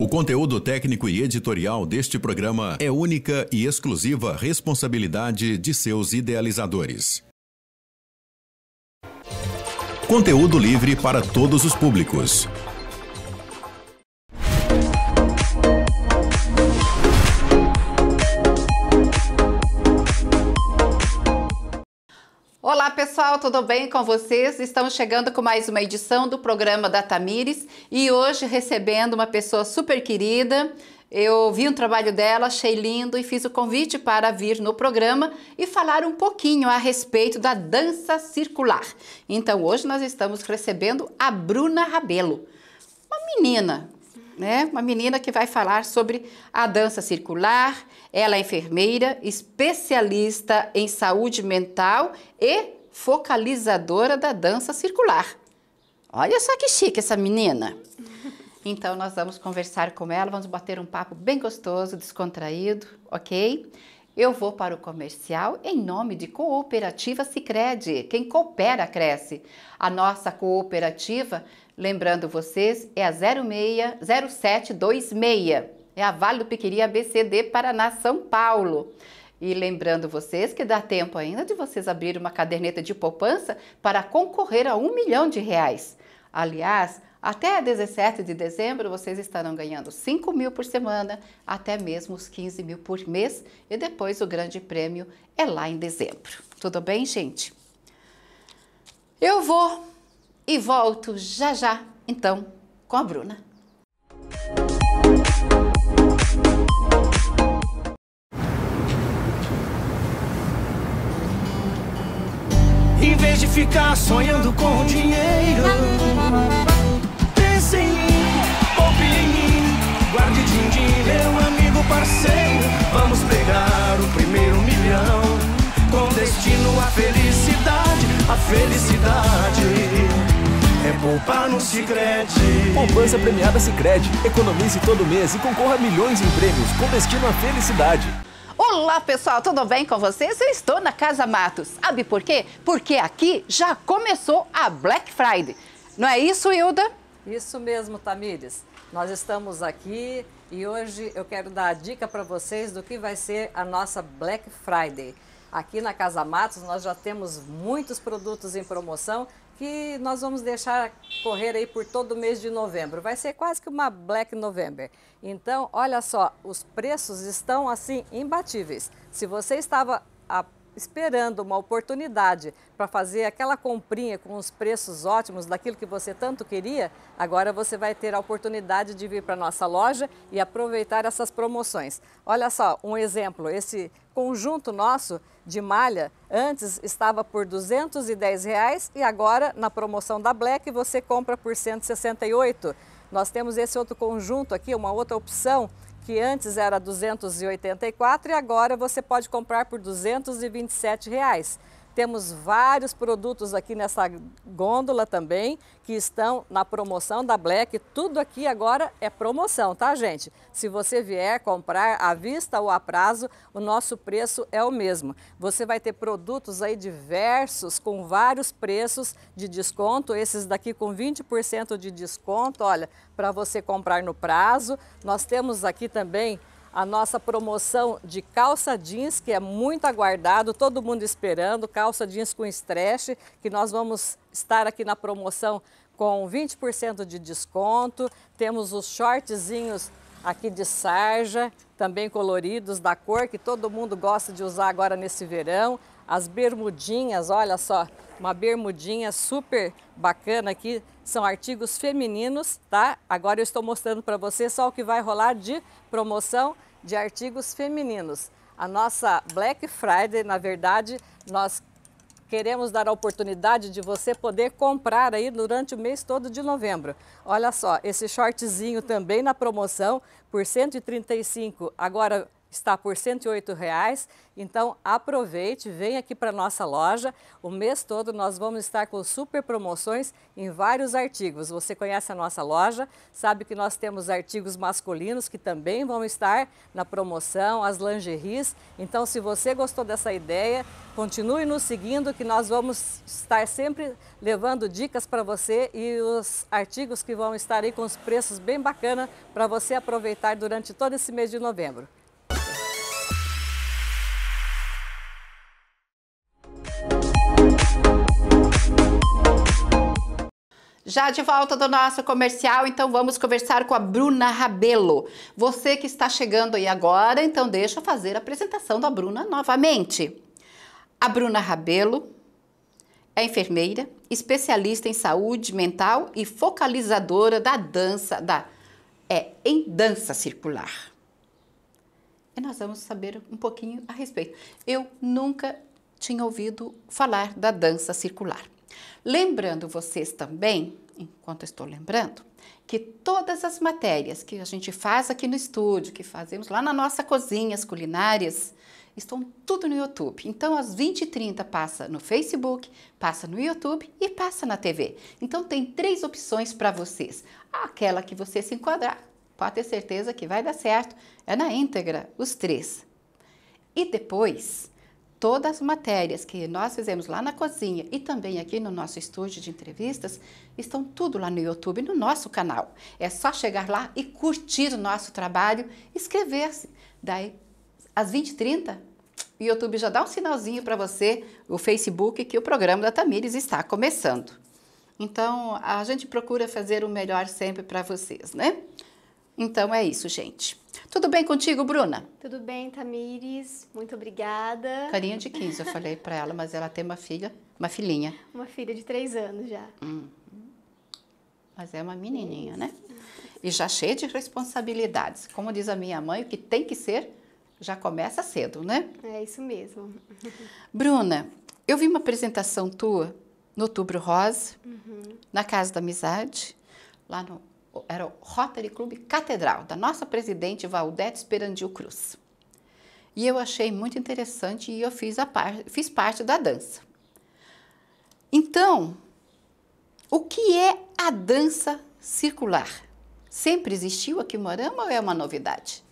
O conteúdo técnico e editorial deste programa é única e exclusiva responsabilidade de seus idealizadores. Conteúdo livre para todos os públicos. Olá pessoal, tudo bem com vocês? Estamos chegando com mais uma edição do programa da Tamires e hoje recebendo uma pessoa super querida. Eu vi um trabalho dela, achei lindo e fiz o convite para vir no programa e falar um pouquinho a respeito da dança circular. Então hoje nós estamos recebendo a Bruna Rabelo, uma menina né? Uma menina que vai falar sobre a dança circular. Ela é enfermeira, especialista em saúde mental e focalizadora da dança circular. Olha só que chique essa menina. Então nós vamos conversar com ela, vamos bater um papo bem gostoso, descontraído, ok? Eu vou para o comercial em nome de Cooperativa Sicredi. Quem coopera cresce. A nossa cooperativa Lembrando vocês, é a 060726. É a Vale do Piquiri ABCD Paraná, São Paulo. E lembrando vocês que dá tempo ainda de vocês abrir uma caderneta de poupança para concorrer a um milhão de reais. Aliás, até 17 de dezembro vocês estarão ganhando 5 mil por semana, até mesmo os 15 mil por mês, e depois o grande prêmio é lá em dezembro. Tudo bem, gente? Eu vou e volto já já, então, com a Bruna. Em vez de ficar sonhando com dinheiro, pense em mim, poupe em mim, guarde din-din, meu amigo parceiro. Vamos pegar o primeiro milhão, com destino à felicidade, à felicidade poupar no Sicredi. Poupança premiada Sicredi. Economize todo mês e concorra a milhões em prêmios com destino à felicidade. Olá pessoal, tudo bem com vocês? Eu estou na Casa Matos. Sabe por quê? Porque aqui já começou a Black Friday. Não é isso, Hilda? Isso mesmo, Tamires. Nós estamos aqui e hoje eu quero dar a dica para vocês do que vai ser a nossa Black Friday. Aqui na Casa Matos nós já temos muitos produtos em promoção que nós vamos deixar correr aí por todo o mês de novembro. Vai ser quase que uma Black November. Então, olha só, os preços estão assim imbatíveis. Se você estava a esperando uma oportunidade para fazer aquela comprinha com os preços ótimos daquilo que você tanto queria, agora você vai ter a oportunidade de vir para nossa loja e aproveitar essas promoções. Olha só, um exemplo, esse conjunto nosso de malha antes estava por R$ 210 reais, e agora na promoção da Black você compra por R$ 168. Nós temos esse outro conjunto aqui, uma outra opção que antes era 284 e agora você pode comprar por 227 reais. Temos vários produtos aqui nessa gôndola também que estão na promoção da Black. Tudo aqui agora é promoção, tá, gente? Se você vier comprar à vista ou a prazo, o nosso preço é o mesmo. Você vai ter produtos aí diversos com vários preços de desconto. Esses daqui com 20% de desconto, olha, para você comprar no prazo. Nós temos aqui também a nossa promoção de calça jeans, que é muito aguardado, todo mundo esperando, calça jeans com stretch, que nós vamos estar aqui na promoção com 20% de desconto. Temos os shortzinhos aqui de sarja, também coloridos, da cor que todo mundo gosta de usar agora nesse verão. As bermudinhas, olha só, uma bermudinha super bacana aqui. São artigos femininos, tá? Agora eu estou mostrando para você só o que vai rolar de promoção de artigos femininos. A nossa Black Friday, na verdade, nós queremos dar a oportunidade de você poder comprar aí durante o mês todo de novembro. Olha só, esse shortzinho também na promoção por 135, agora está por R$ 108,00. Então aproveite, venha aqui para a nossa loja. O mês todo nós vamos estar com super promoções em vários artigos. Você conhece a nossa loja, sabe que nós temos artigos masculinos que também vão estar na promoção, as lingeries. Então se você gostou dessa ideia, continue nos seguindo que nós vamos estar sempre levando dicas para você e os artigos que vão estar aí com os preços bem bacana para você aproveitar durante todo esse mês de novembro. Já de volta do nosso comercial, então vamos conversar com a Bruna Rabelo. Você que está chegando aí agora, então deixa eu fazer a apresentação da Bruna novamente. A Bruna Rabelo é enfermeira, especialista em saúde mental e focalizadora da dança, da é em dança circular. E nós vamos saber um pouquinho a respeito. Eu nunca tinha ouvido falar da dança circular. Lembrando vocês também enquanto estou lembrando, que todas as matérias que a gente faz aqui no estúdio, que fazemos lá na nossa cozinha, as culinárias, estão tudo no YouTube. Então, às 20h30 passa no Facebook, passa no YouTube e passa na TV. Então, tem três opções para vocês. Aquela que você se enquadrar, pode ter certeza que vai dar certo, é na íntegra, os três. E depois, todas as matérias que nós fizemos lá na cozinha e também aqui no nosso estúdio de entrevistas estão tudo lá no YouTube, no nosso canal. É só chegar lá e curtir o nosso trabalho, inscrever-se. Daí, às 20h30, o YouTube já dá um sinalzinho para você, o Facebook, que o programa da Tamires está começando. Então, a gente procura fazer o melhor sempre para vocês, né? Então é isso, gente. Tudo bem contigo, Bruna? Tudo bem, Tamires. Muito obrigada. Carinha de 15, eu falei para ela, mas ela tem uma filha, uma filhinha. Uma filha de 3 anos já. Hum. Mas é uma menininha, né? E já cheia de responsabilidades. Como diz a minha mãe, o que tem que ser já começa cedo, né? É isso mesmo. Bruna, eu vi uma apresentação tua no Outubro Rosa, uhum. na Casa da Amizade, lá no era o Rotary Clube Catedral, da nossa presidente Valdete Esperandil Cruz. E eu achei muito interessante e eu fiz, a par, fiz parte da dança. Então, o que é a dança circular? Sempre existiu aqui em Morama ou é uma novidade?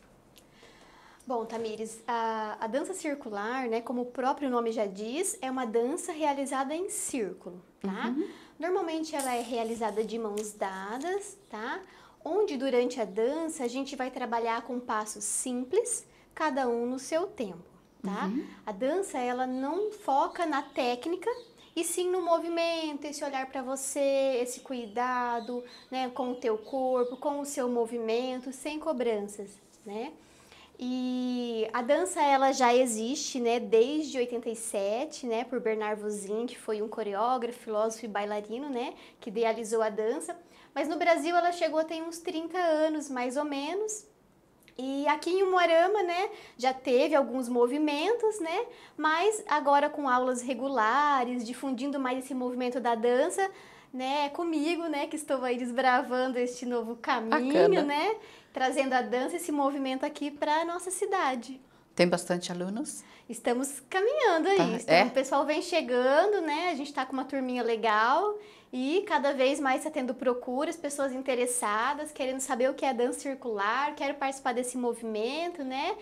Bom, Tamires, a, a, dança circular, né, como o próprio nome já diz, é uma dança realizada em círculo, tá? Uhum. Normalmente ela é realizada de mãos dadas, tá? Onde durante a dança a gente vai trabalhar com passos simples, cada um no seu tempo, tá? Uhum. A dança ela não foca na técnica, e sim no movimento, esse olhar para você, esse cuidado, né, com o teu corpo, com o seu movimento, sem cobranças, né? E a dança ela já existe, né, desde 87, né, por Bernard Zin que foi um coreógrafo, filósofo e bailarino, né, que idealizou a dança. Mas no Brasil ela chegou tem uns 30 anos, mais ou menos. E aqui em Umuarama, né, já teve alguns movimentos, né, mas agora com aulas regulares, difundindo mais esse movimento da dança, né, é comigo, né, que estou aí desbravando este novo caminho, Bacana. né? trazendo a dança, esse movimento aqui para a nossa cidade. Tem bastante alunos? Estamos caminhando aí. Tá. é? O pessoal vem chegando, né? A gente está com uma turminha legal e cada vez mais está tendo procuras, pessoas interessadas, querendo saber o que é dança circular, quero participar desse movimento, né?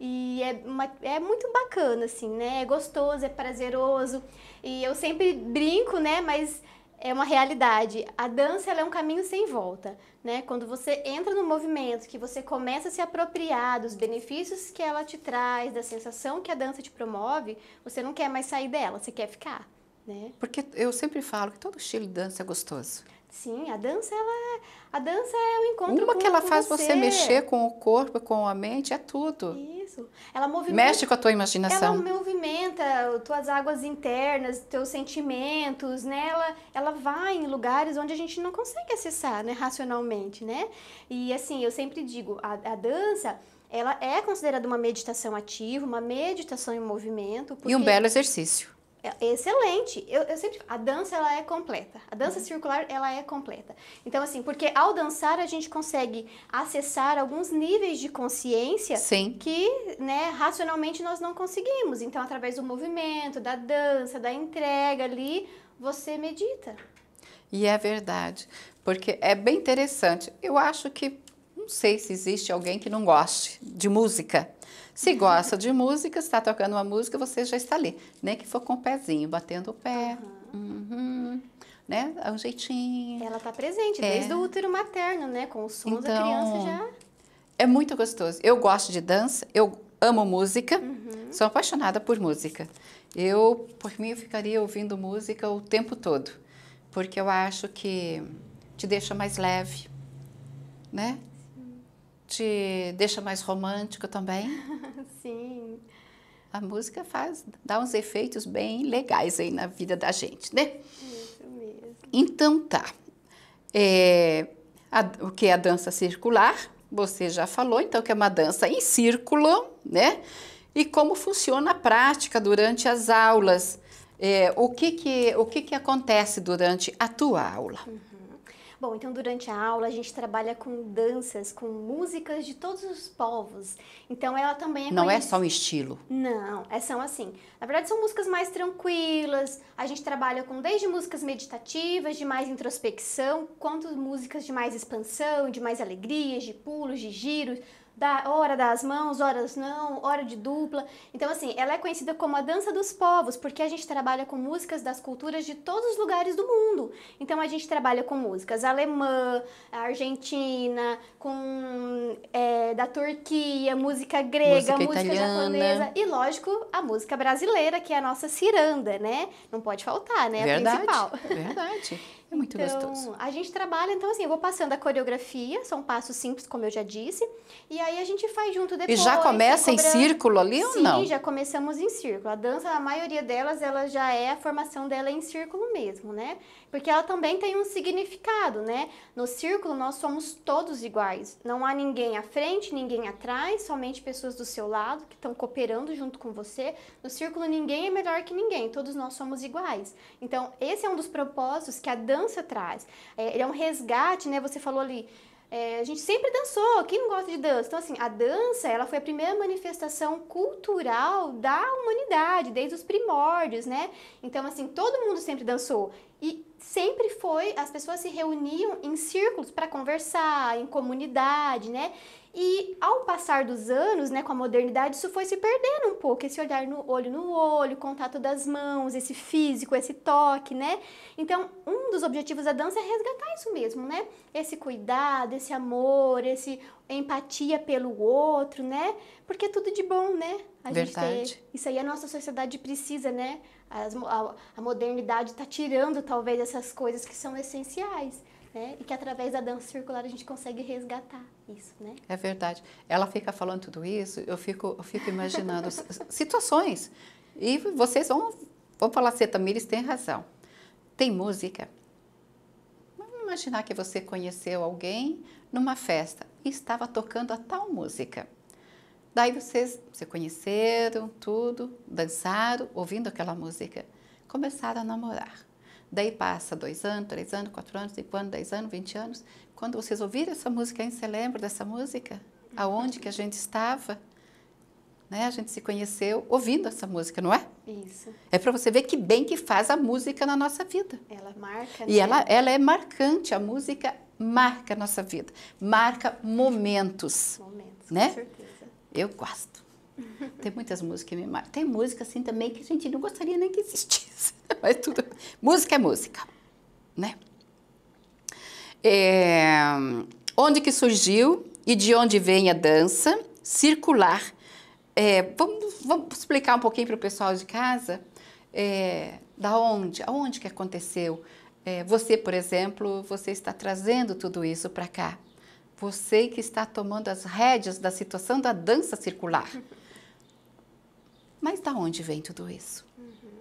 E é, uma, é muito bacana, assim, né? É gostoso, é prazeroso. E eu sempre brinco, né? Mas é uma realidade. A dança é um caminho sem volta, né? Quando você entra no movimento, que você começa a se apropriar dos benefícios que ela te traz, da sensação que a dança te promove, você não quer mais sair dela, você quer ficar, né? Porque eu sempre falo que todo estilo de dança é gostoso. Sim, a dança ela é, a dança é o um encontro Uma com, que ela com faz você. você. mexer com o corpo, com a mente, é tudo. Isso. Ela movimenta Mexe com a tua imaginação. Ela movimenta tuas águas internas, teus sentimentos, né? Ela, ela vai em lugares onde a gente não consegue acessar, né, racionalmente, né? E assim, eu sempre digo, a, a dança ela é considerada uma meditação ativa, uma meditação em movimento. Porque... E um belo exercício. É, é excelente. Eu, eu, sempre a dança ela é completa. A dança uhum. circular ela é completa. Então assim, porque ao dançar a gente consegue acessar alguns níveis de consciência Sim. que, né, racionalmente nós não conseguimos. Então através do movimento, da dança, da entrega ali, você medita. E é verdade, porque é bem interessante. Eu acho que não sei se existe alguém que não goste de música. Se gosta de música, está tocando uma música, você já está ali. Nem né? que for com o pezinho, batendo o pé. Uhum. Uhum. Né? É um jeitinho. Ela está presente é. desde o útero materno, né? Com o som então, da criança já. É muito gostoso. Eu gosto de dança, eu amo música, uhum. sou apaixonada por música. Eu, por mim, eu ficaria ouvindo música o tempo todo, porque eu acho que te deixa mais leve, né? te deixa mais romântico também? Sim. A música faz, dá uns efeitos bem legais aí na vida da gente, né? Isso mesmo. Então tá. É, a, o que é a dança circular? Você já falou, então, que é uma dança em círculo, né? E como funciona a prática durante as aulas? É, o que que, o que, que acontece durante a tua aula? Uhum. Bom, então durante a aula a gente trabalha com danças, com músicas de todos os povos. Então ela também é Não é conhecida. é só um estilo. Não, é, são assim. Na verdade são músicas mais tranquilas. A gente trabalha com desde músicas meditativas, de mais introspecção, quanto músicas de mais expansão, de mais alegrias, de pulos, de giros da hora das mãos, horas não, hora de dupla. Então, assim, ela é conhecida como a dança dos povos, porque a gente trabalha com músicas das culturas de todos os lugares do mundo. Então, a gente trabalha com músicas alemã, argentina, com é, da Turquia, música grega, música, música japonesa e, lógico, a música brasileira, que é a nossa ciranda, né? Não pode faltar, né? Verdade, a principal. Verdade. É muito então, gostoso. A gente trabalha, então assim, eu vou passando a coreografia, são passos simples, como eu já disse, e aí a gente faz junto depois. E já começa em círculo ali Sim, ou não? Sim, já começamos em círculo. A dança, a maioria delas, ela já é, a formação dela é em círculo mesmo, né? Porque ela também tem um significado, né? No círculo nós somos todos iguais, não há ninguém à frente, ninguém atrás, somente pessoas do seu lado que estão cooperando junto com você. No círculo ninguém é melhor que ninguém, todos nós somos iguais. Então, esse é um dos propósitos que a dança dança traz. É, ele é um resgate, né? Você falou ali, é, a gente sempre dançou, quem não gosta de dança? Então, assim, a dança, ela foi a primeira manifestação cultural da humanidade, desde os primórdios, né? Então, assim, todo mundo sempre dançou. E sempre foi, as pessoas se reuniam em círculos para conversar, em comunidade, né? E ao passar dos anos, né, com a modernidade, isso foi se perdendo um pouco, esse olhar no olho no olho, contato das mãos, esse físico, esse toque, né? Então, um dos objetivos da dança é resgatar isso mesmo, né? Esse cuidado, esse amor, esse empatia pelo outro, né? Porque é tudo de bom, né? A Verdade. Gente ter, isso aí a nossa sociedade precisa, né? As, a, a modernidade está tirando talvez essas coisas que são essenciais né? E que através da dança circular a gente consegue resgatar isso, né? É verdade. Ela fica falando tudo isso, eu fico, eu fico imaginando situações. E vocês vão, vão falar assim, Tamires tem razão. Tem música. Vamos imaginar que você conheceu alguém numa festa e estava tocando a tal música. Daí vocês se conheceram, tudo, dançaram, ouvindo aquela música. Começaram a namorar. Daí passa dois anos, três anos, quatro anos, cinco anos, dez anos, vinte anos. Quando vocês ouvirem essa música, ainda se lembra dessa música? Aonde que a gente estava? Né? A gente se conheceu ouvindo essa música, não é? Isso. É para você ver que bem que faz a música na nossa vida. Ela marca. E né? ela, ela é marcante. A música marca a nossa vida, marca momentos. Momentos. Né? Com certeza. Eu gosto. Tem muitas músicas que me marcam. Tem música assim também que a gente não gostaria nem que existisse. Mas tudo. música é música, né? É... Onde que surgiu e de onde vem a dança circular? É, vamos, vamos, explicar um pouquinho para o pessoal de casa é, da onde, aonde que aconteceu. É, você, por exemplo, você está trazendo tudo isso para cá. Você que está tomando as rédeas da situação da dança circular. Mas da onde vem tudo isso? Uhum.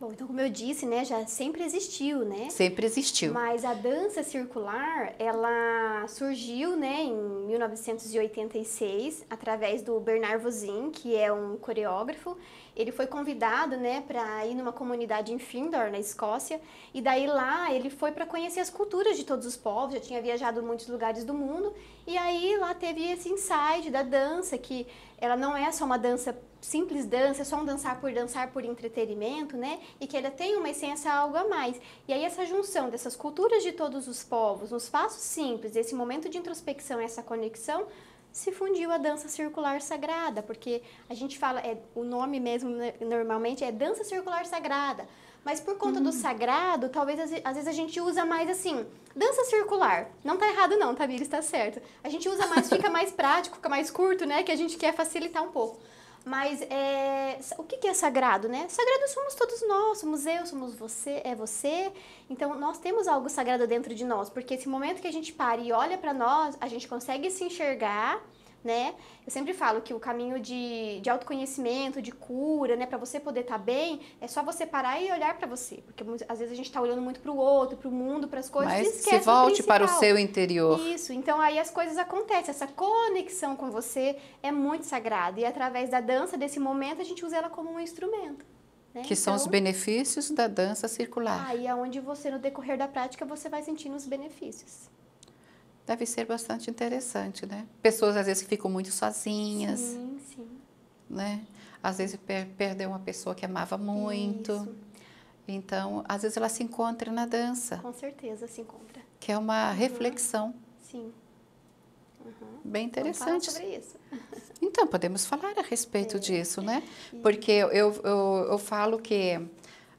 Bom, então como eu disse, né, já sempre existiu, né? Sempre existiu. Mas a dança circular, ela surgiu, né, em 1986, através do Bernard Vozin, que é um coreógrafo. Ele foi convidado, né, para ir numa comunidade em Findor, na Escócia, e daí lá ele foi para conhecer as culturas de todos os povos, já tinha viajado em muitos lugares do mundo, e aí lá teve esse insight da dança que ela não é só uma dança simples dança, é só um dançar por dançar por entretenimento, né? E que ela tem uma essência algo a mais. E aí essa junção dessas culturas de todos os povos, nos passos simples, esse momento de introspecção, essa conexão, se fundiu a dança circular sagrada, porque a gente fala, é, o nome mesmo né, normalmente é dança circular sagrada, mas por conta hum. do uhum. sagrado, talvez às, vezes a gente usa mais assim, dança circular. Não tá errado não, Tamires, tá certo. A gente usa mais, fica mais prático, fica mais curto, né, que a gente quer facilitar um pouco. Mas é, o que, que, é sagrado, né? Sagrado somos todos nós, somos eu, somos você, é você. Então nós temos algo sagrado dentro de nós, porque esse momento que a gente para e olha para nós, a gente consegue se enxergar né? Eu sempre falo que o caminho de, de autoconhecimento, de cura, né, para você poder estar tá bem, é só você parar e olhar para você, porque às vezes a gente está olhando muito para o outro, para o mundo, para as coisas, Mas e esquece se volte o para o seu interior. Isso. Então aí as coisas acontecem, essa conexão com você é muito sagrada e através da dança desse momento a gente usa ela como um instrumento. Né? Que então, são os então, benefícios da dança circular. Aí é onde você, no decorrer da prática, você vai sentindo os benefícios deve ser bastante interessante, né? Pessoas às vezes que ficam muito sozinhas. Sim, sim. Né? Às vezes per perdeu uma pessoa que amava muito. Isso. Então, às vezes ela se encontra na dança. Com certeza se encontra. Que é uma uhum. reflexão. Sim. Uhum. Bem então, interessante. Vamos falar sobre isso. Então, podemos falar a respeito é. disso, né? Porque eu, eu, eu falo que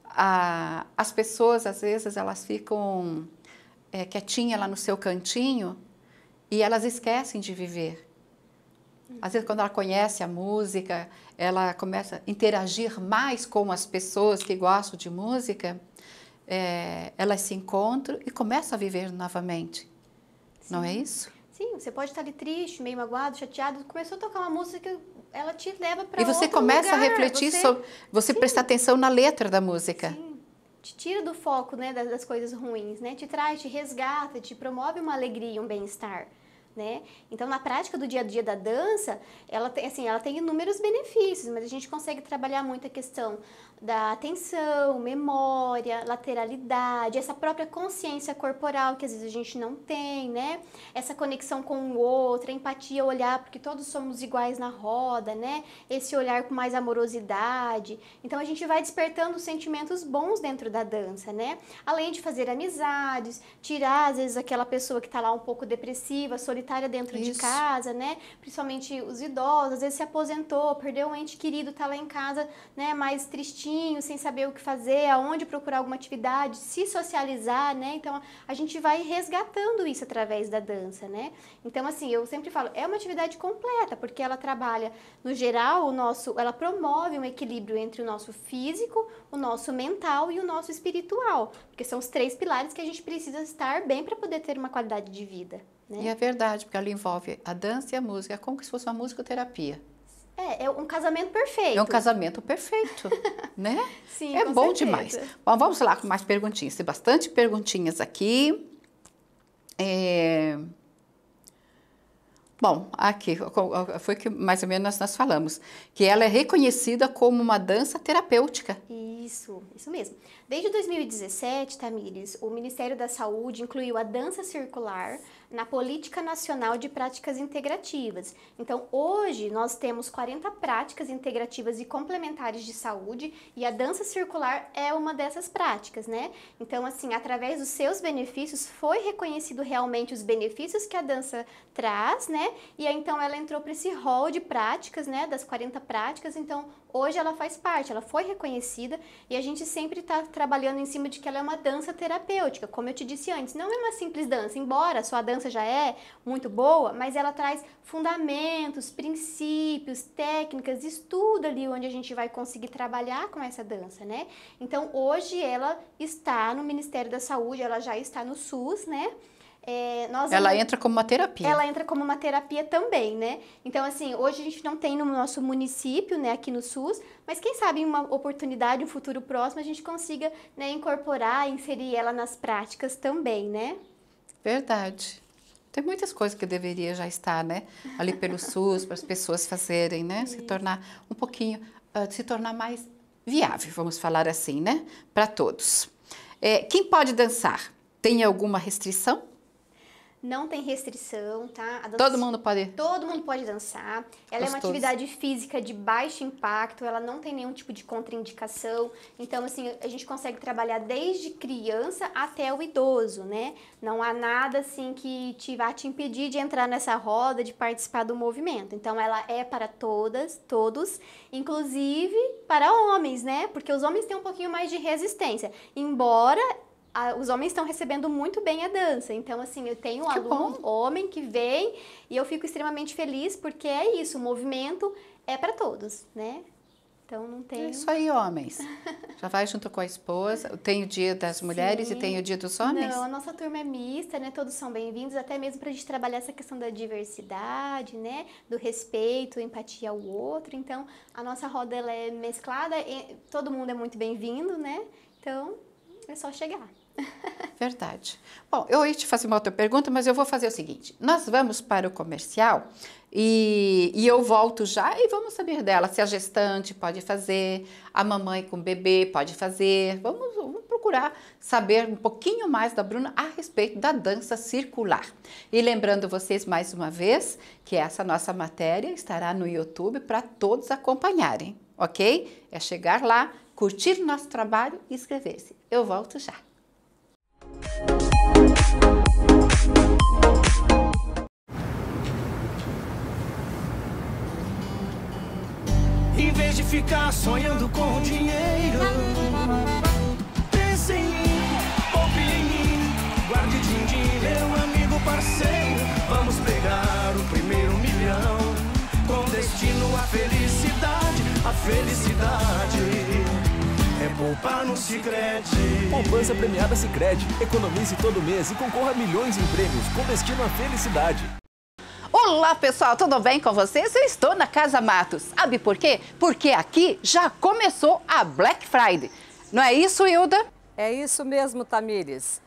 a, as pessoas, às vezes, elas ficam é, quietinha lá no seu cantinho e elas esquecem de viver. Às vezes, quando ela conhece a música, ela começa a interagir mais com as pessoas que gostam de música, é, elas se encontram e começam a viver novamente. Sim. Não é isso? Sim, você pode estar ali triste, meio magoado, chateado, começou a tocar uma música, ela te leva para E você começa lugar, a refletir você... sobre, você prestar atenção na letra da música. Sim te tira do foco né, das, das coisas ruins, né? Te traz, te resgata, te promove uma alegria, um bem-estar. Né? Então, na prática do dia a dia da dança, ela tem, assim, ela tem inúmeros benefícios, mas a gente consegue trabalhar muito a questão da atenção, memória, lateralidade, essa própria consciência corporal que às vezes a gente não tem, né? Essa conexão com o outro, a empatia, olhar porque todos somos iguais na roda, né? Esse olhar com mais amorosidade. Então a gente vai despertando sentimentos bons dentro da dança, né? Além de fazer amizades, tirar às vezes aquela pessoa que está lá um pouco depressiva, solitária dentro Isso. de casa, né? Principalmente os idosos, às vezes se aposentou, perdeu um ente querido, está lá em casa, né? Mais tristinho quietinho, sem saber o que fazer, aonde procurar alguma atividade, se socializar, né? Então a gente vai resgatando isso através da dança, né? Então assim, eu sempre falo, é uma atividade completa, porque ela trabalha no geral o nosso, ela promove um equilíbrio entre o nosso físico, o nosso mental e o nosso espiritual, porque são os três pilares que a gente precisa estar bem para poder ter uma qualidade de vida. Né? E é verdade, porque ela envolve a dança e a música, é como se fosse uma musicoterapia. É, é um casamento perfeito. É um casamento perfeito, né? Sim, É bom certeza. demais. Bom, vamos lá com mais perguntinhas. Tem bastante perguntinhas aqui. É... Bom, aqui foi que mais ou menos nós falamos, que ela é reconhecida como uma dança terapêutica. Isso, isso mesmo. Desde 2017, Tamires, o Ministério da Saúde incluiu a dança circular na Política Nacional de Práticas Integrativas. Então, hoje nós temos 40 práticas integrativas e complementares de saúde e a dança circular é uma dessas práticas, né? Então, assim, através dos seus benefícios foi reconhecido realmente os benefícios que a dança traz, né? E aí, então ela entrou para esse rol de práticas, né, das 40 práticas. Então, hoje ela faz parte, ela foi reconhecida e a gente sempre está trabalhando em cima de que ela é uma dança terapêutica, como eu te disse antes. Não é uma simples dança, embora a sua dança já é muito boa, mas ela traz fundamentos, princípios, técnicas, estudo ali onde a gente vai conseguir trabalhar com essa dança, né? Então hoje ela está no Ministério da Saúde, ela já está no SUS, né? É, ela entra como uma terapia. Ela entra como uma terapia também, né? Então, assim, hoje a gente não tem no nosso município, né, aqui no SUS, mas quem sabe em uma oportunidade, um futuro próximo, a gente consiga né, incorporar, inserir ela nas práticas também, né? Verdade. Tem muitas coisas que deveria já estar, né? Ali pelo SUS, para as pessoas fazerem, né? Se tornar um pouquinho, uh, se tornar mais viável, vamos falar assim, né? Para todos. É, quem pode dançar? Tem alguma restrição? não tem restrição, tá? Dança, todo mundo pode. Todo mundo pode dançar. Ela Gostoso. é uma atividade física de baixo impacto, ela não tem nenhum tipo de contraindicação. Então, assim, a gente consegue trabalhar desde criança até o idoso, né? Não há nada assim que te vá te impedir de entrar nessa roda, de participar do movimento. Então, ela é para todas, todos, inclusive para homens, né? Porque os homens têm um pouquinho mais de resistência. Embora a, os homens estão recebendo muito bem a dança. Então, assim, eu tenho um que aluno bom. homem que vem e eu fico extremamente feliz porque é isso, o movimento é para todos, né? Então não tem. É isso aí, homens. Já vai junto com a esposa. Tem o dia das mulheres Sim. e tem o dia dos homens? Não, a nossa turma é mista, né? Todos são bem-vindos, até mesmo para a gente trabalhar essa questão da diversidade, né? Do respeito, empatia ao outro. Então, a nossa roda ela é mesclada, todo mundo é muito bem-vindo, né? Então, é só chegar. Verdade. Bom, eu ia te fazer uma outra pergunta, mas eu vou fazer o seguinte: nós vamos para o comercial e, e eu volto já e vamos saber dela se a gestante pode fazer, a mamãe com o bebê pode fazer. Vamos, vamos procurar saber um pouquinho mais da Bruna a respeito da dança circular. E lembrando vocês mais uma vez que essa nossa matéria estará no YouTube para todos acompanharem, ok? É chegar lá, curtir nosso trabalho e inscrever-se. Eu volto já. Em vez de ficar sonhando com dinheiro, pense em mim, poupe em mim, guarde din-din, meu amigo parceiro. Vamos pegar o primeiro milhão, com destino à felicidade, à felicidade poupar no Sicredi. Poupança premiada Sicredi. Economize todo mês e concorra a milhões em prêmios com destino à felicidade. Olá pessoal, tudo bem com vocês? Eu estou na Casa Matos. Sabe por quê? Porque aqui já começou a Black Friday. Não é isso, Hilda? É isso mesmo, Tamires.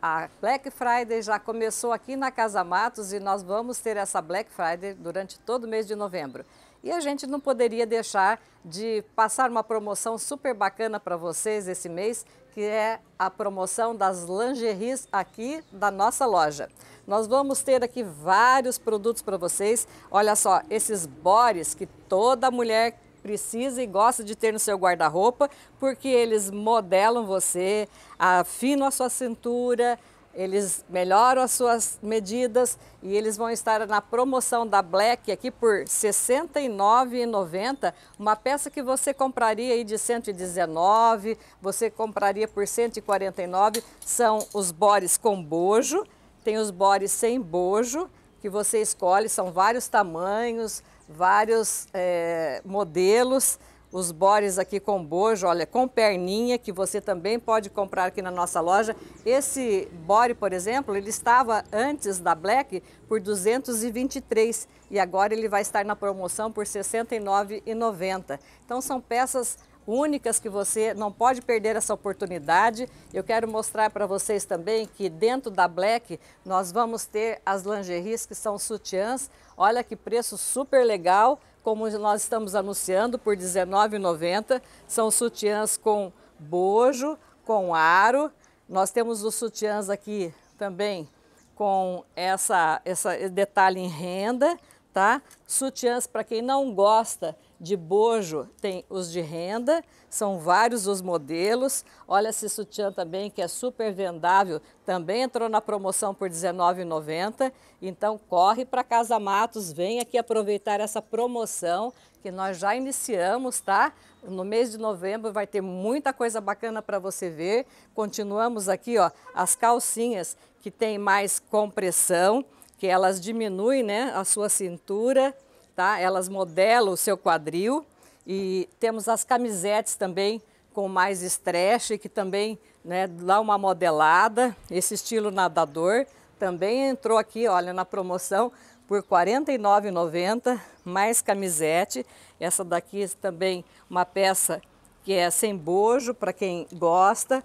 A Black Friday já começou aqui na Casa Matos e nós vamos ter essa Black Friday durante todo o mês de novembro. E a gente não poderia deixar de passar uma promoção super bacana para vocês esse mês, que é a promoção das lingeries aqui da nossa loja. Nós vamos ter aqui vários produtos para vocês. Olha só, esses bores que toda mulher precisa e gosta de ter no seu guarda-roupa, porque eles modelam você, afinam a sua cintura, eles melhoram as suas medidas e eles vão estar na promoção da Black aqui por R$ 69,90. Uma peça que você compraria aí de 119, você compraria por 149, são os bores com bojo, tem os bores sem bojo, que você escolhe, são vários tamanhos, vários é, modelos os bores aqui com bojo, olha, com perninha, que você também pode comprar aqui na nossa loja. Esse bore, por exemplo, ele estava antes da Black por 223 e agora ele vai estar na promoção por R$ 69,90. Então são peças únicas que você não pode perder essa oportunidade. Eu quero mostrar para vocês também que dentro da Black nós vamos ter as lingeries que são sutiãs. Olha que preço super legal como nós estamos anunciando, por R$19,90. São sutiãs com bojo, com aro. Nós temos os sutiãs aqui também com essa, essa detalhe em renda tá? Sutiãs, para quem não gosta de bojo, tem os de renda, são vários os modelos. Olha esse sutiã também, que é super vendável, também entrou na promoção por R$19,90. Então, corre para Casa Matos, vem aqui aproveitar essa promoção que nós já iniciamos, tá? No mês de novembro vai ter muita coisa bacana para você ver. Continuamos aqui, ó, as calcinhas que tem mais compressão que elas diminuem né, a sua cintura, tá? elas modelam o seu quadril. E temos as camisetes também com mais stretch, que também né, dá uma modelada. Esse estilo nadador também entrou aqui, olha, na promoção por R$ 49,90, mais camisete. Essa daqui também uma peça que é sem bojo, para quem gosta.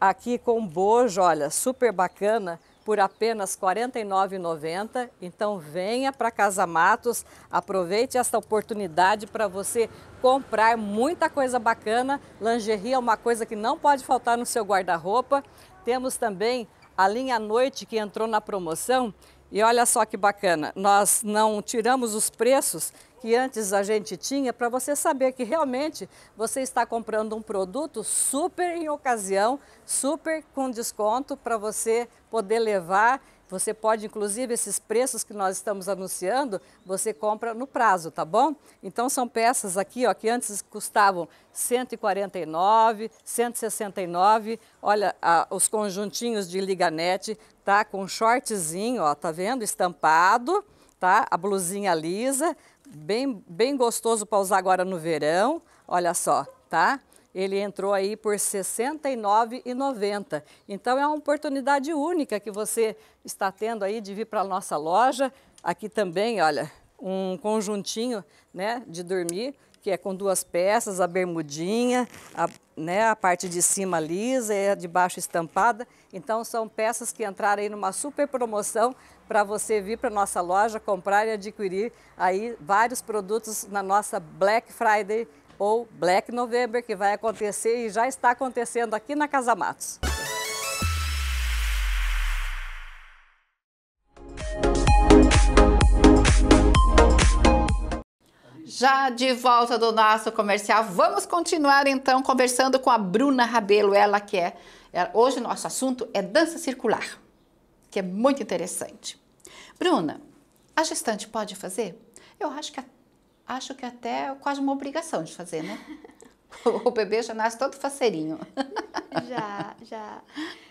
Aqui com bojo, olha, super bacana, por apenas R$ 49,90. Então venha para Casa Matos, aproveite esta oportunidade para você comprar muita coisa bacana. Lingerie é uma coisa que não pode faltar no seu guarda-roupa. Temos também a linha Noite que entrou na promoção. E olha só que bacana, nós não tiramos os preços que antes a gente tinha para você saber que realmente você está comprando um produto super em ocasião, super com desconto para você poder levar. Você pode, inclusive, esses preços que nós estamos anunciando, você compra no prazo, tá bom? Então são peças aqui, ó, que antes custavam 149, 169. Olha os conjuntinhos de liganete, tá? Com shortzinho, ó, tá vendo? Estampado, tá? A blusinha lisa, bem, bem gostoso para usar agora no verão. Olha só, tá? Ele entrou aí por R$ 69,90. Então é uma oportunidade única que você está tendo aí de vir para a nossa loja. Aqui também, olha, um conjuntinho né, de dormir, que é com duas peças, a bermudinha, a né, a parte de cima lisa e a de baixo estampada. Então são peças que entraram aí numa super promoção para você vir para nossa loja comprar e adquirir aí vários produtos na nossa Black Friday ou Black November que vai acontecer e já está acontecendo aqui na Casa Matos. Já de volta do nosso comercial, vamos continuar então conversando com a Bruna Rabelo, ela que é, é hoje nosso assunto é dança circular, que é muito interessante. Bruna, a gestante pode fazer? Eu acho que acho que até é quase uma obrigação de fazer, né? o bebê já nasce todo faceirinho. Já, já.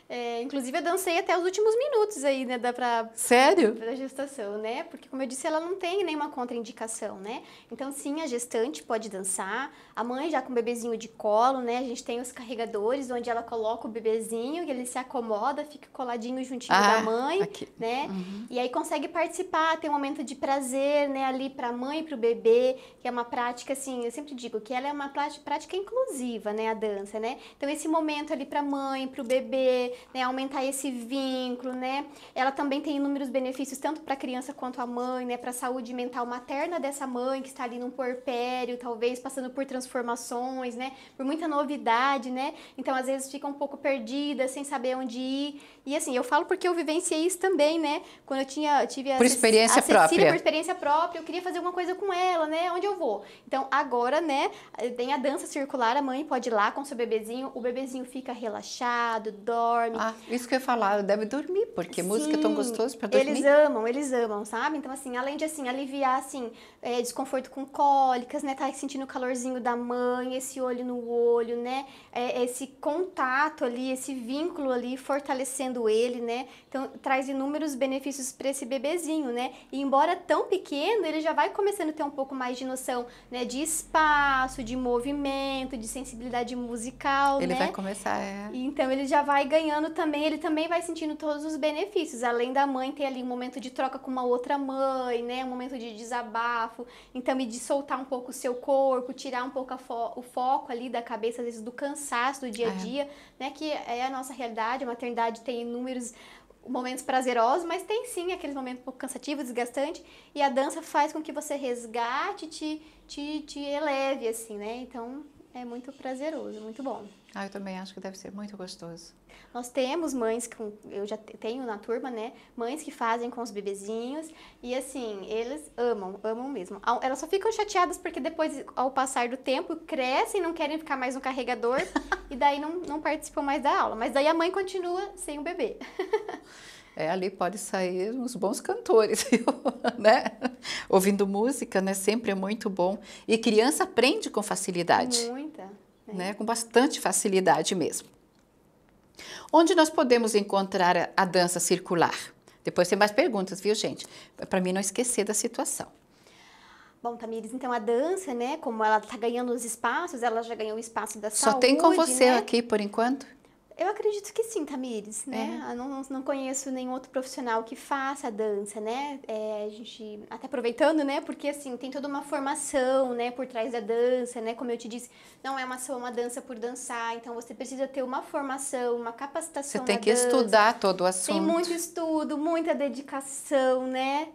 É, inclusive, eu dancei até os últimos minutos aí, né? Da, pra, Sério? Da gestação, né? Porque, como eu disse, ela não tem nenhuma contraindicação, né? Então, sim, a gestante pode dançar, a mãe já com o bebezinho de colo, né? A gente tem os carregadores onde ela coloca o bebezinho e ele se acomoda, fica coladinho juntinho ah, da mãe, aqui. né? Uhum. E aí consegue participar, tem um momento de prazer, né? Ali pra mãe, pro bebê, que é uma prática, assim, eu sempre digo que ela é uma prática inclusiva, né? A dança, né? Então, esse momento ali para a mãe, para o bebê, né? Aumentar esse vínculo, né? Ela também tem inúmeros benefícios tanto para a criança quanto a mãe, né? Para a saúde mental materna dessa mãe que está ali num porpério, talvez passando por transformações, né? Por muita novidade, né? Então às vezes fica um pouco perdida, sem saber onde ir. E assim, eu falo porque eu vivenciei isso também, né? Quando eu tinha eu tive a por experiência a Cecília, própria. por experiência própria, eu queria fazer alguma coisa com ela, né? Onde eu vou? Então agora, né, tem a dança circular, a mãe pode ir lá com seu bebezinho, o bebezinho fica fica relaxado, dorme. Ah, isso que eu ia falar, deve dormir, porque Sim, música é tão gostoso para dormir. Eles amam, eles amam, sabe? Então, assim, além de assim, aliviar assim, é, desconforto com cólicas, né? Tá sentindo o calorzinho da mãe, esse olho no olho, né? É, esse contato ali, esse vínculo ali, fortalecendo ele, né? Então, traz inúmeros benefícios para esse bebezinho, né? E embora tão pequeno, ele já vai começando a ter um pouco mais de noção, né? De espaço, de movimento, de sensibilidade musical, ele né? Ele vai começar criança. Tá, é. então ele já vai ganhando também, ele também vai sentindo todos os benefícios, além da mãe ter ali um momento de troca com uma outra mãe, né, um momento de desabafo, então e de soltar um pouco o seu corpo, tirar um pouco fo o foco ali da cabeça, às vezes do cansaço do dia a é. dia, é. né, que é a nossa realidade, a maternidade tem inúmeros momentos prazerosos, mas tem sim aqueles momentos um pouco cansativos, desgastantes, e a dança faz com que você resgate, te, te, te eleve, assim, né? Então, é muito prazeroso, muito bom. Ah, eu também acho que deve ser muito gostoso. Nós temos mães que eu já tenho na turma, né, mães que fazem com os bebezinhos e assim, eles amam, amam mesmo. Elas só ficam chateadas porque depois, ao passar do tempo, crescem, não querem ficar mais no carregador e daí não, não participam mais da aula. Mas daí a mãe continua sem o bebê. É, ali pode sair uns bons cantores, né? Ouvindo música, né? Sempre é muito bom. E criança aprende com facilidade. Muito é né, com bastante facilidade mesmo. Onde nós podemos encontrar a, a dança circular? Depois tem mais perguntas, viu, gente? Para mim não esquecer da situação. Bom, Tamires, então a dança, né, como ela está ganhando os espaços, ela já ganhou o espaço da Só saúde, Só tem com você né? aqui por enquanto? Eu acredito que sim, Tamires, né? É. Não, não conheço nenhum outro profissional que faça dança, né? É, a gente, até aproveitando, né? Porque, assim, tem toda uma formação, né? Por trás da dança, né? Como eu te disse, não é uma só uma dança por dançar. Então, você precisa ter uma formação, uma capacitação Você tem que dança. estudar todo o assunto. Tem muito estudo, muita dedicação, né?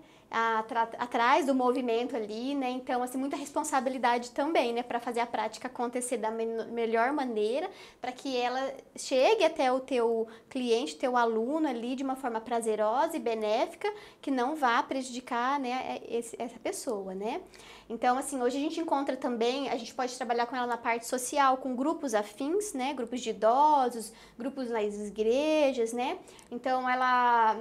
atrás do movimento ali, né? Então, assim, muita responsabilidade também, né, para fazer a prática acontecer da melhor maneira, para que ela chegue até o teu cliente, teu aluno ali de uma forma prazerosa e benéfica, que não vá prejudicar, né, é, esse, essa pessoa, né? Então, assim, hoje a gente encontra também, a gente pode trabalhar com ela na parte social, com grupos afins, né, grupos de idosos, grupos nas igrejas, né? Então, ela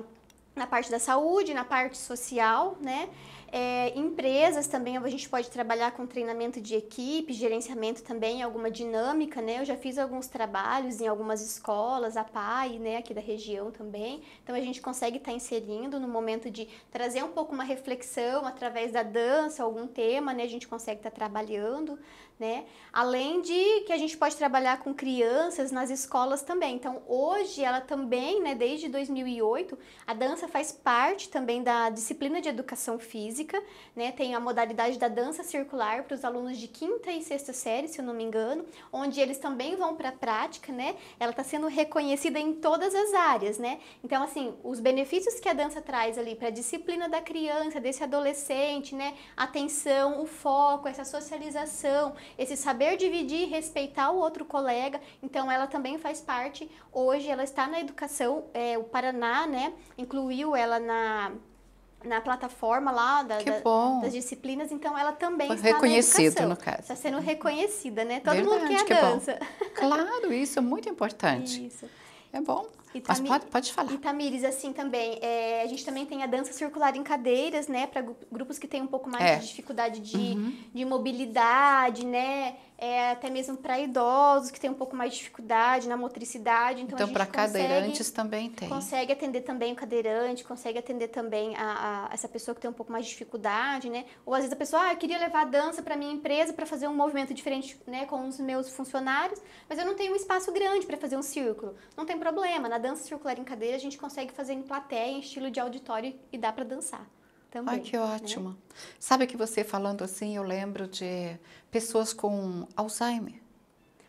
na parte da saúde, na parte social, né? É, empresas também, a gente pode trabalhar com treinamento de equipe, gerenciamento também, alguma dinâmica, né? Eu já fiz alguns trabalhos em algumas escolas, a PAI, né, aqui da região também. Então a gente consegue estar tá inserindo no momento de trazer um pouco uma reflexão através da dança, algum tema, né? A gente consegue estar tá trabalhando, né? Além de que a gente pode trabalhar com crianças nas escolas também. Então hoje ela também, né, desde 2008, a dança faz parte também da disciplina de educação física né? Tem a modalidade da dança circular para os alunos de quinta e sexta série, se eu não me engano, onde eles também vão para a prática, né? Ela está sendo reconhecida em todas as áreas, né? Então, assim, os benefícios que a dança traz ali para a disciplina da criança, desse adolescente, né? Atenção, o foco, essa socialização, esse saber dividir e respeitar o outro colega. Então, ela também faz parte, hoje, ela está na educação, é, o Paraná, né? Incluiu ela na na plataforma lá da, da, das disciplinas, então ela também Foi está reconhecida no caso. Está sendo reconhecida, né? Todo Verdade, mundo quer que dança. Bom. Claro, isso é muito importante. Isso. É bom. Itami... Mas pode, pode falar. Itamires, Tamires, assim, também, é, a gente também tem a dança circular em cadeiras, né? Para grupos que têm um pouco mais é. de dificuldade de, uhum. de mobilidade, né? É, até mesmo para idosos que têm um pouco mais de dificuldade na motricidade. Então, então para cadeirantes também tem. Consegue atender também o cadeirante, consegue atender também a, a, essa pessoa que tem um pouco mais de dificuldade, né? Ou às vezes a pessoa, ah, eu queria levar a dança para minha empresa para fazer um movimento diferente né, com os meus funcionários, mas eu não tenho um espaço grande para fazer um círculo. Não tem problema, na dança circular em cadeira a gente consegue fazer em plateia, em estilo de auditório e dá para dançar. Também, Ai, que né? ótimo. Né? Sabe que você falando assim, eu lembro de pessoas com Alzheimer.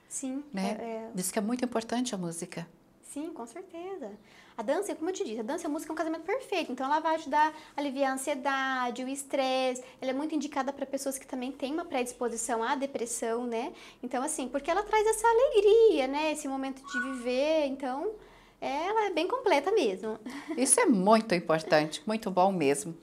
Sim. Né? É, é... Diz que é muito importante a música. Sim, com certeza. A dança, como eu te disse, a dança e a música é um casamento perfeito. Então, ela vai ajudar a aliviar a ansiedade, o estresse. Ela é muito indicada para pessoas que também têm uma predisposição à depressão, né? Então, assim, porque ela traz essa alegria, né? Esse momento de viver. Então, ela é bem completa mesmo. Isso é muito importante, muito bom mesmo.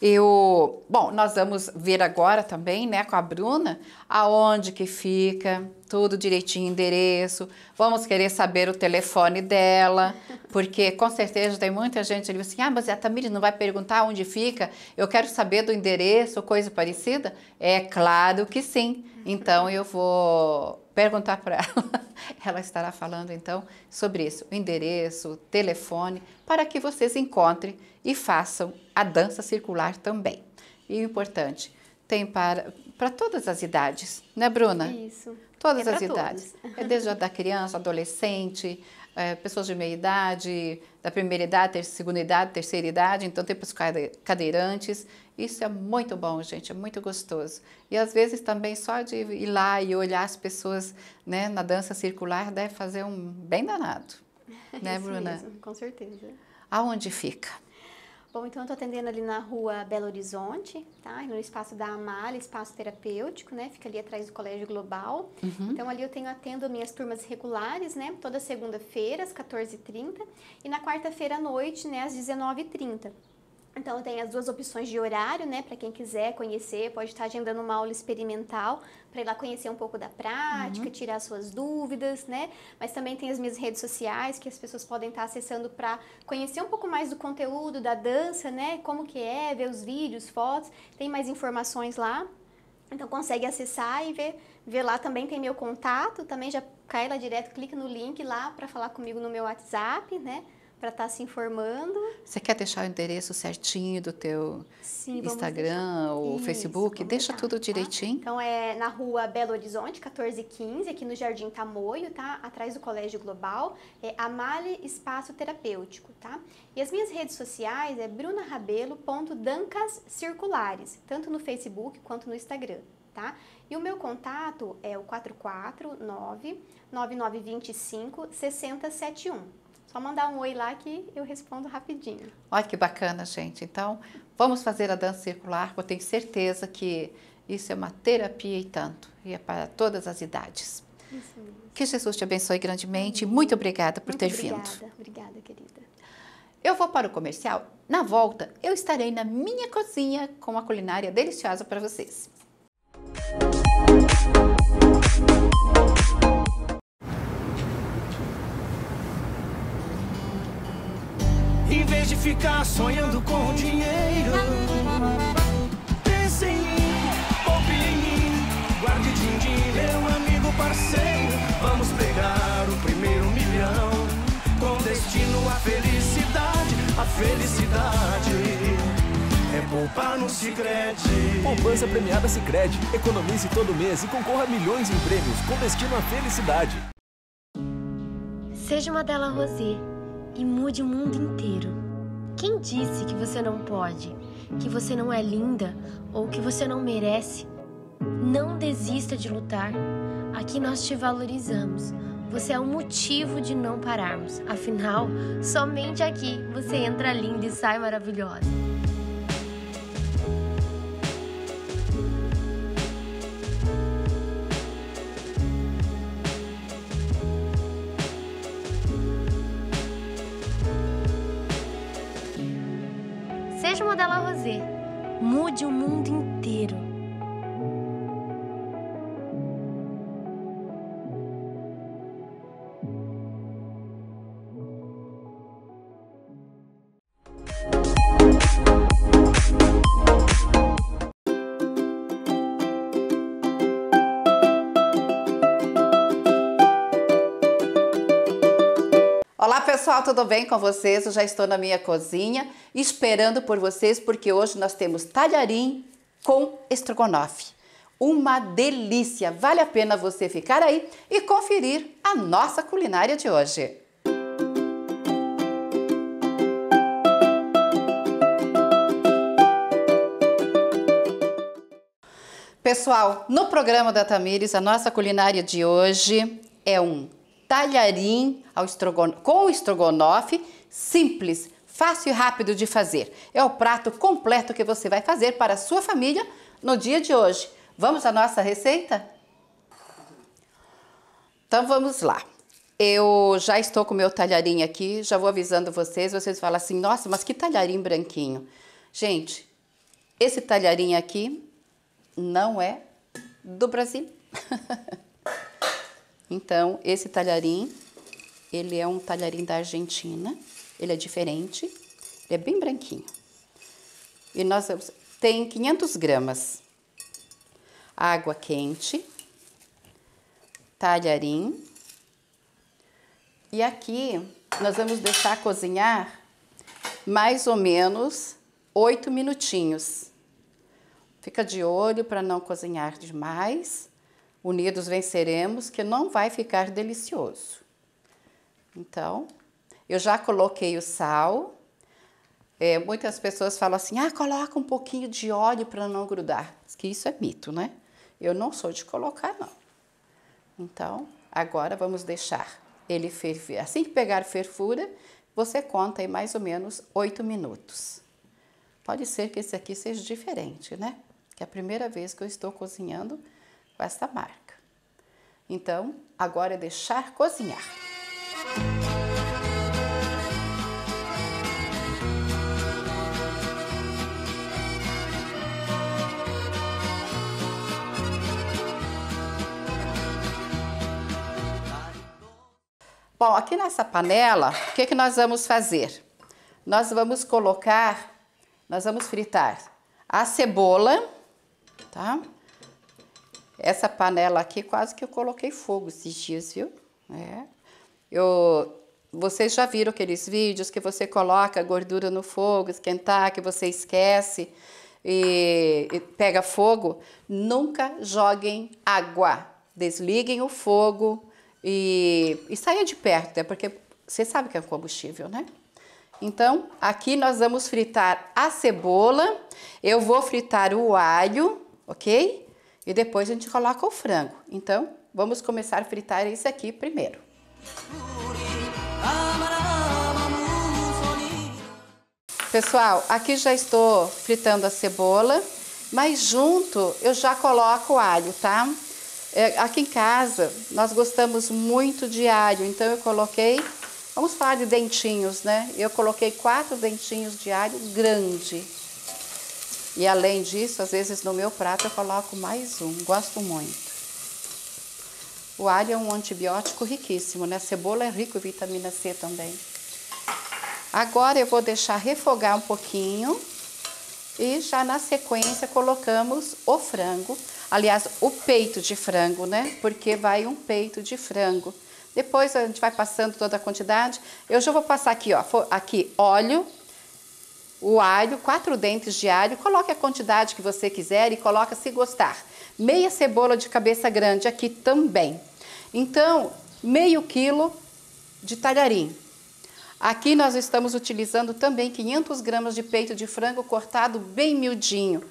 Eu, bom, nós vamos ver agora também, né, com a Bruna, aonde que fica, tudo direitinho, endereço. Vamos querer saber o telefone dela, porque com certeza tem muita gente ali assim: ah, mas a Tamires não vai perguntar onde fica? Eu quero saber do endereço, coisa parecida. É claro que sim. Então eu vou perguntar para ela. Ela estará falando então sobre isso, o endereço, telefone, para que vocês encontrem e façam a dança circular também. E o importante, tem para, para todas as idades, né, Bruna? Isso. Todas é as idades. É desde da criança, adolescente, é, pessoas de meia idade, da primeira idade, ter, segunda idade, terceira idade, então tem para os cadeirantes. Isso é muito bom, gente, é muito gostoso. E às vezes também só de ir lá e olhar as pessoas né, na dança circular deve fazer um bem danado. É né, Isso Bruna? Mesmo, com certeza. Aonde fica? Bom, então eu estou atendendo ali na rua Belo Horizonte, tá? No espaço da Amália, espaço terapêutico, né? Fica ali atrás do Colégio Global. Uhum. Então ali eu tenho atendo minhas turmas regulares, né? Toda segunda-feira, às 14h30, e na quarta-feira à noite, né, às 19h30. Então tem as duas opções de horário, né? Para quem quiser conhecer, pode estar tá agendando uma aula experimental para ir lá conhecer um pouco da prática, uhum. tirar suas dúvidas, né? Mas também tem as minhas redes sociais que as pessoas podem estar tá acessando para conhecer um pouco mais do conteúdo da dança, né? Como que é, ver os vídeos, fotos, tem mais informações lá. Então consegue acessar e ver, ver lá também tem meu contato, também já cai lá direto, clica no link lá para falar comigo no meu WhatsApp, né? para estar tá se informando. Você quer deixar o endereço certinho do teu Sim, Instagram ou Isso, Facebook? Deixa deixar, tudo tá? direitinho. Tá? Então é na rua Belo Horizonte, 1415, aqui no Jardim Tamoio, tá? Atrás do Colégio Global, é Amale Espaço Terapêutico, tá? E as minhas redes sociais é brunarabelo.dancas circulares, tanto no Facebook quanto no Instagram. Tá? E o meu contato é o 449 9925 6071. Só mandar um oi lá que eu respondo rapidinho. Olha que bacana, gente. Então, vamos fazer a dança circular, eu tenho certeza que isso é uma terapia e tanto, e é para todas as idades. Isso Que Jesus te abençoe grandemente. Muito obrigada por Muito ter obrigada. vindo. Obrigada, obrigada, querida. Eu vou para o comercial. Na volta, eu estarei na minha cozinha com uma culinária deliciosa para vocês. Música vez de ficar sonhando com dinheiro. Pense em mim, poupe em mim, guarde din-din, meu amigo parceiro. Vamos pegar o primeiro milhão, com destino à felicidade, a felicidade. É poupar no Sicredi. Poupança premiada Sicredi. Economize todo mês e concorra a milhões em prêmios com destino à felicidade. Seja uma Della Rosé e mude o mundo inteiro. Quem disse que você não pode, que você não é linda ou que você não merece? Não desista de lutar. Aqui nós te valorizamos. Você é o motivo de não pararmos. Afinal, somente aqui você entra linda e sai maravilhosa. verdade o mundo inteiro pessoal, tudo bem com vocês? Eu já estou na minha cozinha esperando por vocês porque hoje nós temos talharim com estrogonofe. Uma delícia! Vale a pena você ficar aí e conferir a nossa culinária de hoje. Pessoal, no programa da Tamires, a nossa culinária de hoje é um talharim ao estrogon... com estrogonofe simples, fácil e rápido de fazer. É o prato completo que você vai fazer para a sua família no dia de hoje. Vamos à nossa receita? Então vamos lá. Eu já estou com o meu talharim aqui, já vou avisando vocês. Vocês falam assim, nossa, mas que talharim branquinho. Gente, esse talharim aqui não é do Brasil. Então, esse talharim, ele é um talharim da Argentina, ele é diferente, ele é bem branquinho. E nós vamos, tem 500 gramas água quente, talharim. E aqui nós vamos deixar cozinhar mais ou menos 8 minutinhos. Fica de olho para não cozinhar demais unidos venceremos, que não vai ficar delicioso. Então, eu já coloquei o sal. É, muitas pessoas falam assim: ah, coloca um pouquinho de óleo para não grudar. Que isso é mito, né? Eu não sou de colocar, não. Então, agora vamos deixar ele ferver. Assim que pegar fervura, você conta aí mais ou menos oito minutos. Pode ser que esse aqui seja diferente, né? Que é a primeira vez que eu estou cozinhando com essa marca. Então, agora é deixar cozinhar. Bom, aqui nessa panela, o que, é que nós vamos fazer? Nós vamos colocar, nós vamos fritar a cebola, tá? Essa panela aqui quase que eu coloquei fogo esses dias, viu? É. Eu, vocês já viram aqueles vídeos que você coloca gordura no fogo, esquentar, que você esquece e, e pega fogo? Nunca joguem água. Desliguem o fogo e, e saia de perto, é porque você sabe que é um combustível, né? Então, aqui nós vamos fritar a cebola, eu vou fritar o alho, ok? E depois a gente coloca o frango. Então, vamos começar a fritar isso aqui primeiro. Pessoal, aqui já estou fritando a cebola, mas junto eu já coloco o alho, tá? É, aqui em casa nós gostamos muito de alho, então eu coloquei, vamos falar de dentinhos, né? Eu coloquei quatro dentinhos de alho grande, e além disso, às vezes no meu prato eu coloco mais um, gosto muito. O alho é um antibiótico riquíssimo, né? A cebola é rico em vitamina C também. Agora eu vou deixar refogar um pouquinho e já na sequência colocamos o frango. Aliás, o peito de frango, né? Porque vai um peito de frango. Depois a gente vai passando toda a quantidade. Eu já vou passar aqui, ó, aqui óleo, o alho, quatro dentes de alho, coloque a quantidade que você quiser e coloca se gostar. Meia cebola de cabeça grande aqui também. Então, meio quilo de talharim. Aqui nós estamos utilizando também 500 gramas de peito de frango cortado bem miudinho,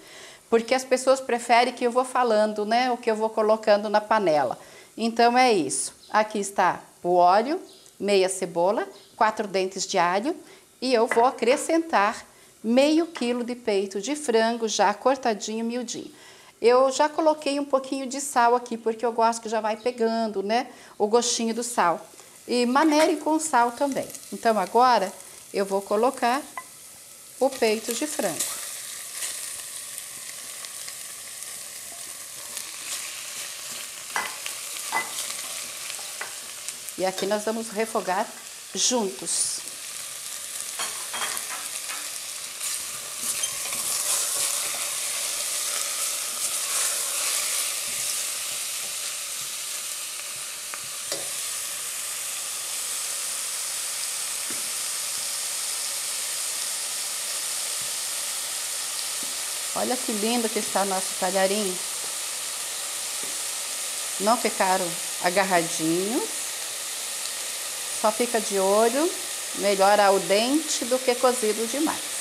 porque as pessoas preferem que eu vou falando, né, o que eu vou colocando na panela. Então é isso. Aqui está o óleo, meia cebola, quatro dentes de alho e eu vou acrescentar meio quilo de peito de frango já cortadinho, miudinho. Eu já coloquei um pouquinho de sal aqui, porque eu gosto que já vai pegando, né, o gostinho do sal. E maneire com sal também. Então agora eu vou colocar o peito de frango. E aqui nós vamos refogar juntos. Olha que lindo que está nosso talharinho. Não ficaram agarradinhos. Só fica de olho, Melhora o dente do que cozido demais.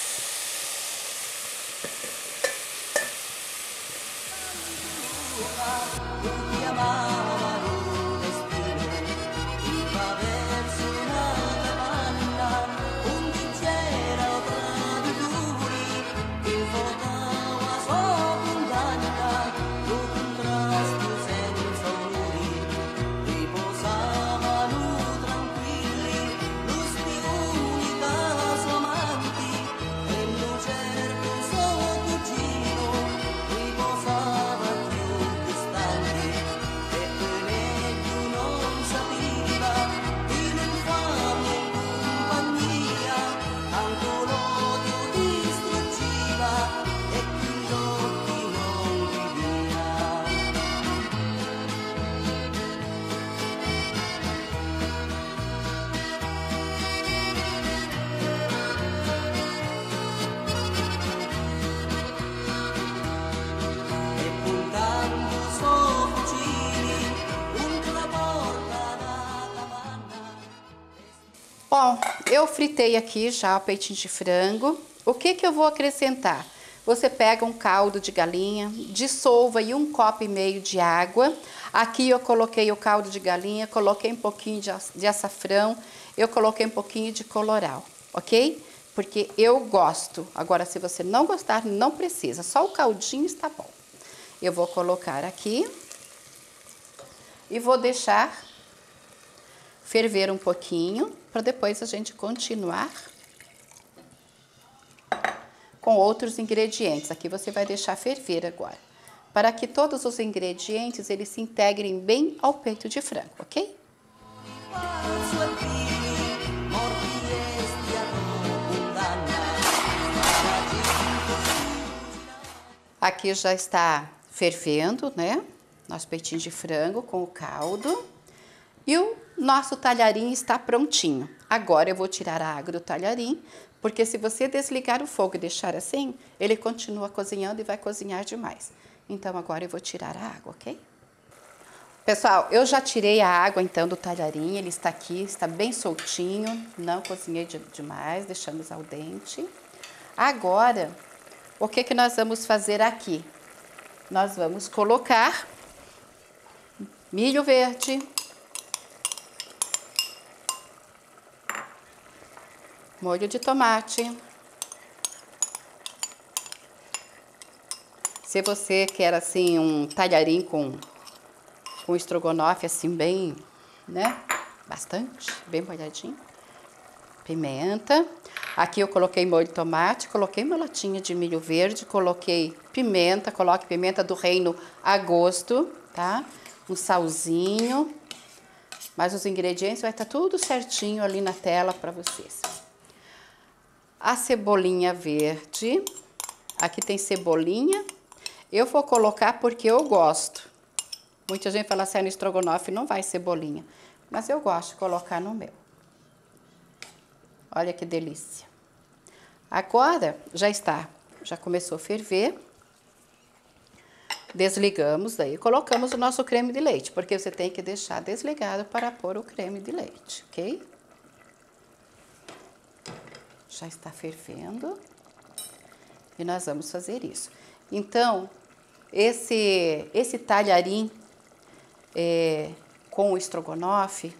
Ó, eu fritei aqui já o peitinho de frango. O que que eu vou acrescentar? Você pega um caldo de galinha, dissolva aí um copo e meio de água. Aqui eu coloquei o caldo de galinha, coloquei um pouquinho de açafrão, eu coloquei um pouquinho de coloral, ok? Porque eu gosto. Agora, se você não gostar, não precisa, só o caldinho está bom. Eu vou colocar aqui e vou deixar ferver um pouquinho para depois a gente continuar com outros ingredientes. Aqui você vai deixar ferver agora, para que todos os ingredientes eles se integrem bem ao peito de frango, ok? Aqui já está fervendo, né? Nosso peitinho de frango com o caldo. E o nosso talharim está prontinho. Agora eu vou tirar a água do talharim, porque se você desligar o fogo e deixar assim, ele continua cozinhando e vai cozinhar demais. Então agora eu vou tirar a água, ok? Pessoal, eu já tirei a água então do talharim, ele está aqui, está bem soltinho, não cozinhei de, demais, deixamos ao dente. Agora, o que que nós vamos fazer aqui? Nós vamos colocar milho verde, molho de tomate. Se você quer assim um talharim com com estrogonofe assim bem, né? Bastante, bem molhadinho. Pimenta. Aqui eu coloquei molho de tomate, coloquei uma latinha de milho verde, coloquei pimenta, coloque pimenta do reino a gosto, tá? Um salzinho. Mas os ingredientes vai estar tá tudo certinho ali na tela para vocês a cebolinha verde. Aqui tem cebolinha. Eu vou colocar porque eu gosto. Muita gente fala assim, no estrogonofe não vai cebolinha. Mas eu gosto de colocar no meu. Olha que delícia. Agora, já está, já começou a ferver. Desligamos daí, colocamos o nosso creme de leite, porque você tem que deixar desligado para pôr o creme de leite, ok? já está fervendo e nós vamos fazer isso. Então, esse, esse talharim é, com o estrogonofe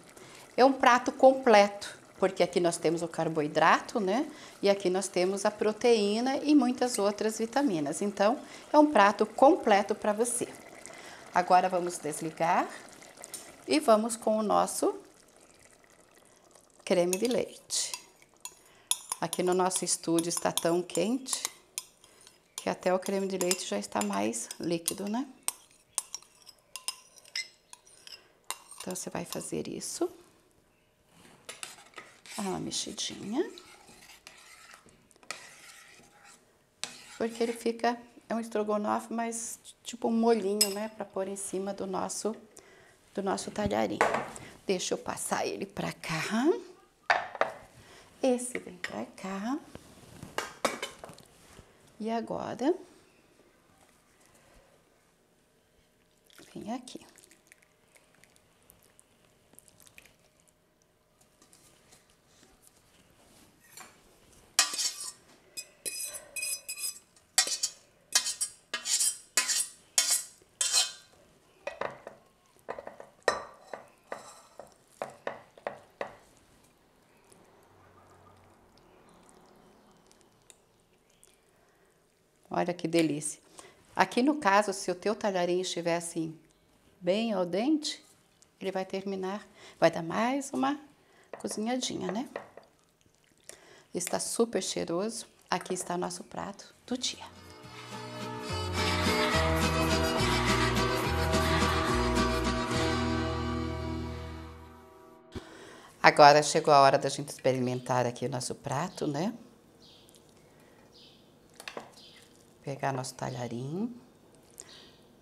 é um prato completo, porque aqui nós temos o carboidrato, né? E aqui nós temos a proteína e muitas outras vitaminas. Então, é um prato completo para você. Agora vamos desligar e vamos com o nosso creme de leite. Aqui no nosso estúdio está tão quente que até o creme de leite já está mais líquido, né? Então, você vai fazer isso. Dá uma mexidinha. Porque ele fica, é um estrogonofe, mas tipo um molhinho, né? Pra pôr em cima do nosso, do nosso talharinho. Deixa eu passar ele pra cá. Esse vem pra cá. E agora, vem aqui. Olha que delícia. Aqui no caso, se o teu talharim estiver assim, bem ao dente, ele vai terminar, vai dar mais uma cozinhadinha, né? Está super cheiroso. Aqui está o nosso prato do dia. Agora chegou a hora da gente experimentar aqui o nosso prato, né? pegar nosso talharim.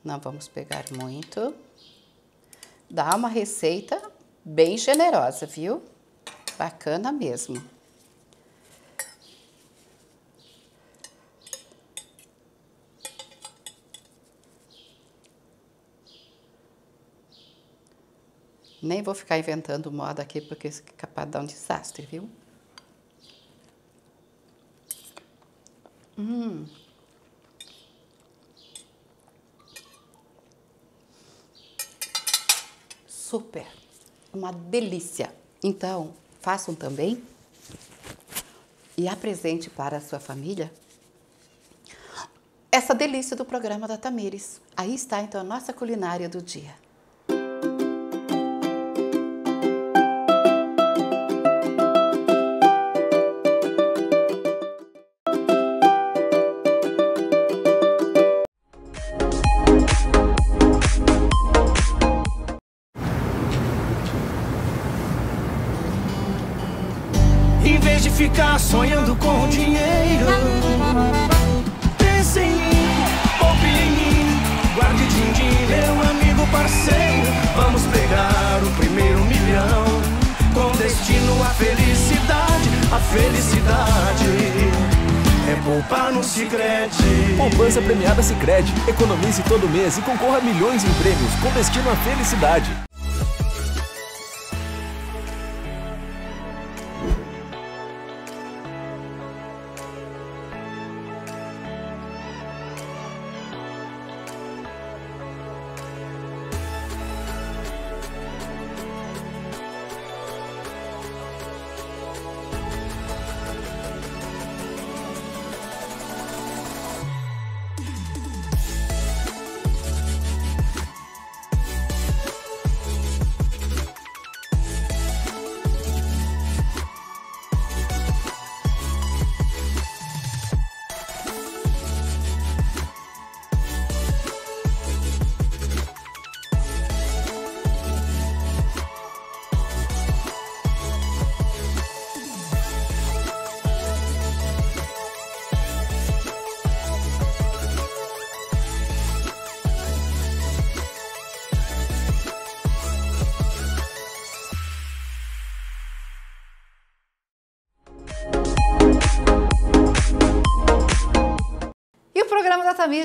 Não vamos pegar muito. Dá uma receita bem generosa, viu? Bacana mesmo. Nem vou ficar inventando moda aqui, porque isso é capaz de dar um desastre, viu? Hum... super, uma delícia. Então, façam também e apresente para a sua família essa delícia do programa da Tamires. Aí está então a nossa culinária do dia. poupar no Poupança premiada Cicred. Economize todo mês e concorra a milhões em prêmios com destino à felicidade.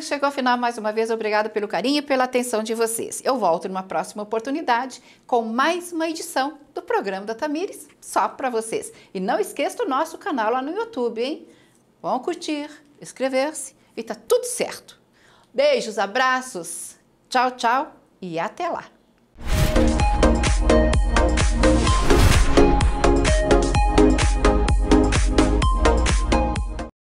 chegou ao final mais uma vez. Obrigada pelo carinho e pela atenção de vocês. Eu volto numa próxima oportunidade com mais uma edição do programa da Tamires, só para vocês. E não esqueça o nosso canal lá no YouTube, hein? Vão curtir, inscrever-se e tá tudo certo. Beijos, abraços, tchau, tchau e até lá!